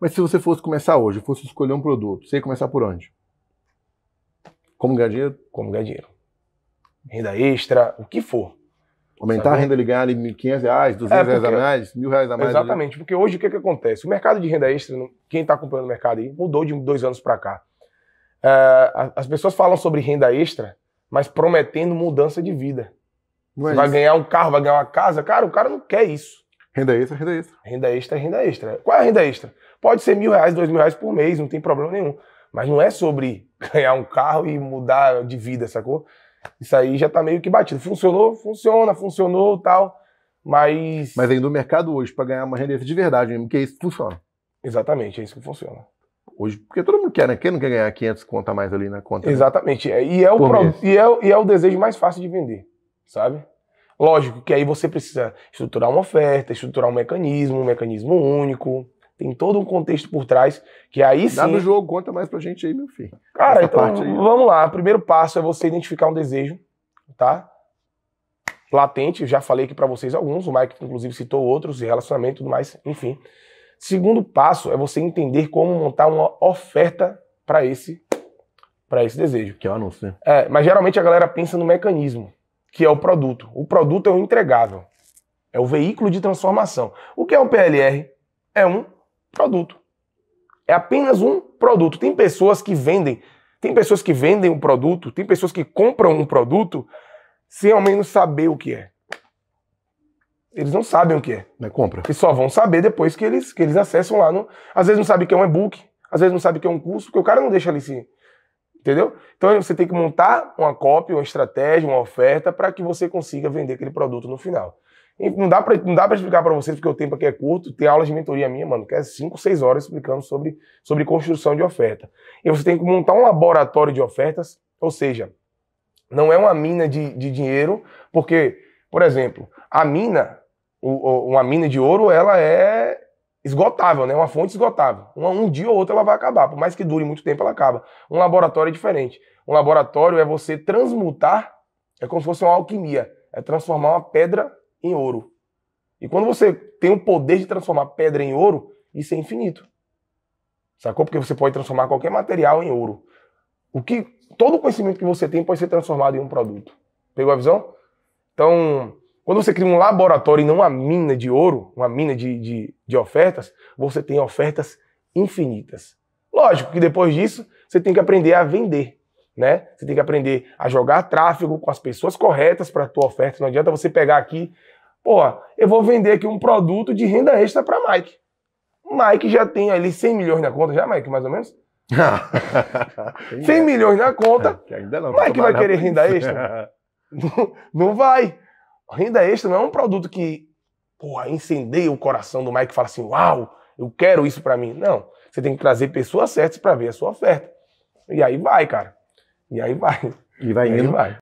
Mas se você fosse começar hoje, fosse escolher um produto, você ia começar por onde? Como ganhar dinheiro? Como ganhar dinheiro. Renda extra, o que for. Aumentar sabe? a renda ganhar ali 1.500 reais, 200 é porque, reais a mais, mil reais a mais. Exatamente, porque hoje o que, é que acontece? O mercado de renda extra, quem está acompanhando o mercado aí, mudou de dois anos para cá. É, as pessoas falam sobre renda extra, mas prometendo mudança de vida. Mas... É vai ganhar um carro, vai ganhar uma casa. Cara, o cara não quer isso. Renda extra, renda extra. Renda extra, é renda extra. Qual é a renda extra? Pode ser mil reais, dois mil reais por mês, não tem problema nenhum. Mas não é sobre ganhar um carro e mudar de vida, sacou? Isso aí já tá meio que batido. Funcionou, funciona, funcionou tal, mas... Mas ainda o mercado hoje, para ganhar uma renda extra de verdade mesmo, que é isso que funciona. Exatamente, é isso que funciona. Hoje, porque todo mundo quer, né? Quem não quer ganhar 500 conta mais ali na conta? Né? Exatamente. Né? E, é o pro... e, é, e é o desejo mais fácil de vender, sabe? Lógico que aí você precisa estruturar uma oferta, estruturar um mecanismo, um mecanismo único. Tem todo um contexto por trás que aí sim. Dá no jogo, conta mais pra gente aí, meu filho. Cara, Essa então vamos lá. O primeiro passo é você identificar um desejo, tá? Latente, já falei aqui para vocês alguns, o Mike inclusive citou outros, relacionamento e tudo mais, enfim. Segundo passo é você entender como montar uma oferta para esse para esse desejo. Que é o anúncio, né? É, mas geralmente a galera pensa no mecanismo que é o produto. O produto é o entregável, é o veículo de transformação. O que é um PLR? É um produto. É apenas um produto. Tem pessoas que vendem, tem pessoas que vendem um produto, tem pessoas que compram um produto sem ao menos saber o que é. Eles não sabem o que é. Não é compra. E só vão saber depois que eles, que eles acessam lá. No... Às vezes não sabe o que é um e-book, às vezes não sabe o que é um curso, porque o cara não deixa ali se, Entendeu? Então você tem que montar uma cópia, uma estratégia, uma oferta para que você consiga vender aquele produto no final. E não dá para explicar para vocês porque o tempo aqui é curto. Tem aulas de mentoria minha, mano, que é 5, 6 horas explicando sobre, sobre construção de oferta. E você tem que montar um laboratório de ofertas, ou seja, não é uma mina de, de dinheiro, porque, por exemplo, a mina, o, o, uma mina de ouro, ela é esgotável, né? Uma fonte esgotável. um dia ou outro ela vai acabar, por mais que dure muito tempo, ela acaba. Um laboratório é diferente. Um laboratório é você transmutar, é como se fosse uma alquimia, é transformar uma pedra em ouro. E quando você tem o poder de transformar pedra em ouro, isso é infinito. Sacou? Porque você pode transformar qualquer material em ouro. O que todo o conhecimento que você tem pode ser transformado em um produto. Pegou a visão? Então, quando você cria um laboratório e não uma mina de ouro, uma mina de, de, de ofertas, você tem ofertas infinitas. Lógico que depois disso, você tem que aprender a vender. Né? Você tem que aprender a jogar tráfego com as pessoas corretas para a tua oferta. Não adianta você pegar aqui, pô, eu vou vender aqui um produto de renda extra para Mike. Mike já tem ali 100 milhões na conta, já Mike, mais ou menos? 100 milhões na conta. É, Mike vai querer renda extra? não, não vai. Renda extra não é um produto que, porra, incendeia o coração do Mike e fala assim: uau, eu quero isso para mim. Não. Você tem que trazer pessoas certas para ver a sua oferta. E aí vai, cara. E aí vai. E vai indo. E vai.